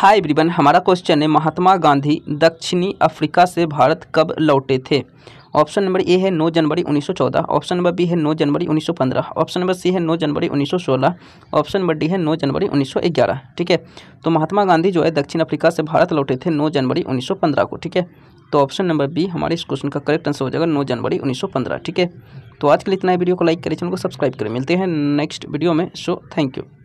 हाय ब्रिबन हमारा क्वेश्चन है महात्मा गांधी दक्षिणी अफ्रीका से भारत कब लौटे थे ऑप्शन नंबर ए है 9 जनवरी 1914 ऑप्शन नंबर बी है 9 जनवरी 1915 ऑप्शन नंबर सी है 9 जनवरी 1916 ऑप्शन नंबर डी है 9 जनवरी 1911 ठीक है तो महात्मा गांधी जो है दक्षिण अफ्रीका से भारत लौटे थे 9 जनवरी 1915 को ठीक है तो ऑप्शन नंबर बी हमारे इस क्वेश्चन का करेक्ट आंसर हो जाएगा नौ जनवरी उन्नीस ठीक है तो आज के लिए इतना वीडियो को लाइक करें चैनल को सब्सक्राइब करें मिलते हैं नेक्स्ट वीडियो में सो थैंक यू